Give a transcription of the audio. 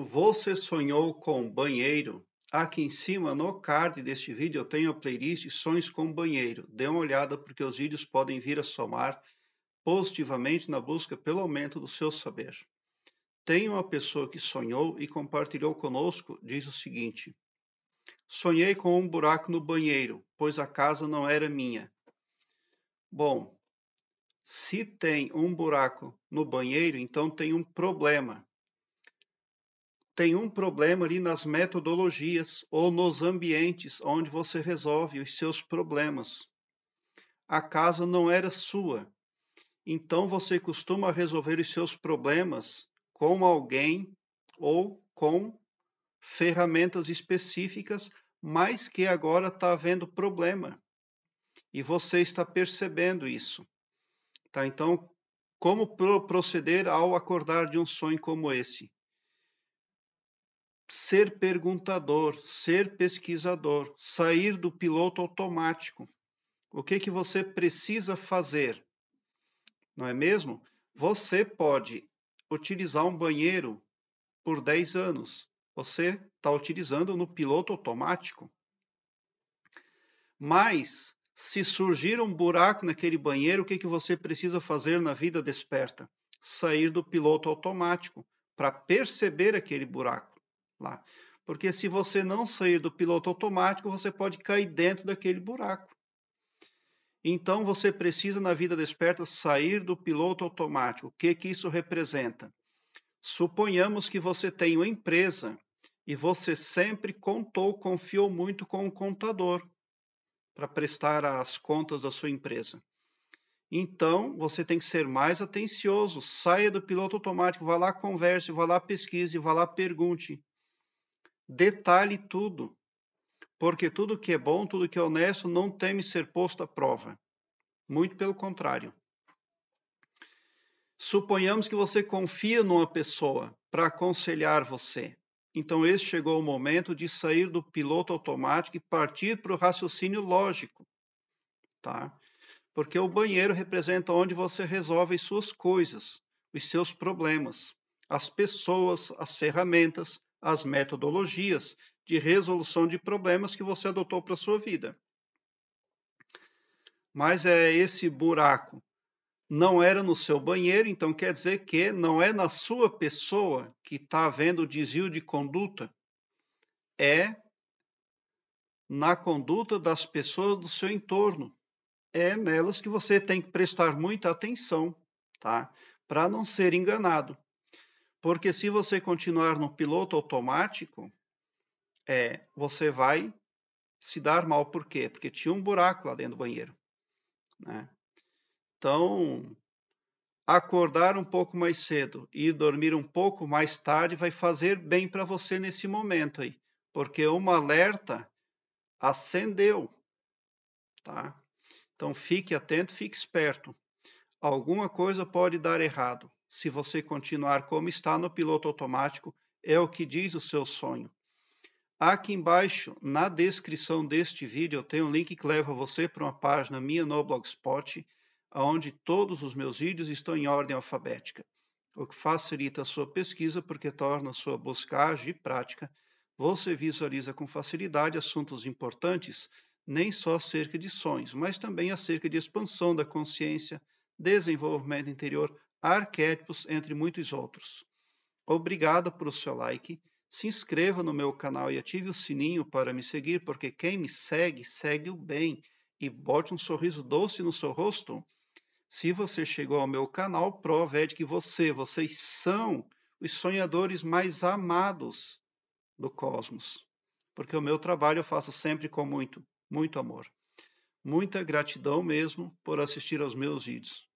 Você sonhou com banheiro? Aqui em cima, no card deste vídeo, eu tenho a playlist Sonhos com Banheiro. Dê uma olhada porque os vídeos podem vir a somar positivamente na busca pelo aumento do seu saber. Tem uma pessoa que sonhou e compartilhou conosco, diz o seguinte: Sonhei com um buraco no banheiro, pois a casa não era minha. Bom, se tem um buraco no banheiro, então tem um problema tem um problema ali nas metodologias ou nos ambientes onde você resolve os seus problemas. A casa não era sua. Então você costuma resolver os seus problemas com alguém ou com ferramentas específicas, mas que agora está havendo problema. E você está percebendo isso. Tá? Então, como proceder ao acordar de um sonho como esse? ser perguntador, ser pesquisador, sair do piloto automático. O que que você precisa fazer? Não é mesmo? Você pode utilizar um banheiro por 10 anos. Você está utilizando no piloto automático. Mas se surgir um buraco naquele banheiro, o que, que você precisa fazer na vida desperta? Sair do piloto automático para perceber aquele buraco lá. Porque se você não sair do piloto automático, você pode cair dentro daquele buraco. Então você precisa, na vida desperta, sair do piloto automático. O que, que isso representa? Suponhamos que você tem uma empresa e você sempre contou, confiou muito com o contador para prestar as contas da sua empresa. Então, você tem que ser mais atencioso, saia do piloto automático, vá lá, converse, vá lá, pesquise, vá lá, pergunte detalhe tudo, porque tudo que é bom, tudo que é honesto, não teme ser posto à prova. Muito pelo contrário. Suponhamos que você confia numa pessoa para aconselhar você. Então, esse chegou o momento de sair do piloto automático e partir para o raciocínio lógico. Tá? Porque o banheiro representa onde você resolve suas coisas, os seus problemas, as pessoas, as ferramentas, as metodologias de resolução de problemas que você adotou para a sua vida. Mas é esse buraco não era no seu banheiro, então quer dizer que não é na sua pessoa que está havendo desvio de conduta, é na conduta das pessoas do seu entorno. É nelas que você tem que prestar muita atenção, tá? Para não ser enganado. Porque se você continuar no piloto automático, é, você vai se dar mal. Por quê? Porque tinha um buraco lá dentro do banheiro. Né? Então, acordar um pouco mais cedo e dormir um pouco mais tarde vai fazer bem para você nesse momento aí. Porque uma alerta acendeu. Tá? Então, fique atento, fique esperto. Alguma coisa pode dar errado se você continuar como está no piloto automático, é o que diz o seu sonho. Aqui embaixo, na descrição deste vídeo, eu tenho um link que leva você para uma página minha no Blogspot, onde todos os meus vídeos estão em ordem alfabética, o que facilita a sua pesquisa porque torna a sua buscagem e prática. Você visualiza com facilidade assuntos importantes, nem só acerca de sonhos, mas também acerca de expansão da consciência, desenvolvimento interior, arquétipos, entre muitos outros. Obrigado por seu like. Se inscreva no meu canal e ative o sininho para me seguir, porque quem me segue, segue o bem e bote um sorriso doce no seu rosto. Se você chegou ao meu canal, prove de que você, vocês são os sonhadores mais amados do cosmos. Porque o meu trabalho eu faço sempre com muito, muito amor. Muita gratidão mesmo por assistir aos meus vídeos.